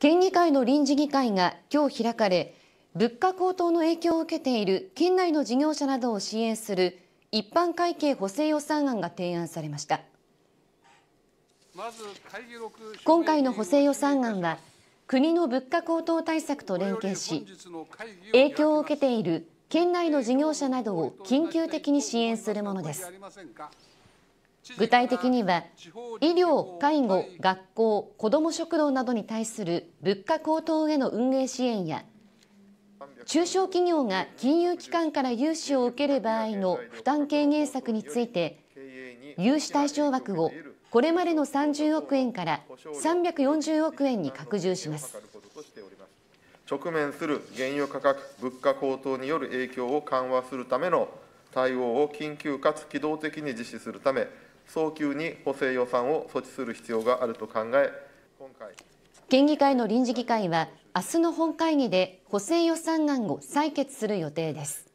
県議会の臨時議会が今日開かれ物価高騰の影響を受けている県内の事業者などを支援する一般会計補正予算案が提案されました今回の補正予算案は国の物価高騰対策と連携し影響を受けている県内の事業者などを緊急的に支援するものです具体的には医療、介護、学校、子ども食堂などに対する物価高騰への運営支援や中小企業が金融機関から融資を受ける場合の負担軽減策について融資対象枠をこれまでの30億円から340億円に拡充します直面する原油価格・物価高騰による影響を緩和するための対応を緊急かつ機動的に実施するため、早急に補正予算を措置する必要があると考え、今回県議会の臨時議会は、明日の本会議で補正予算案を採決する予定です。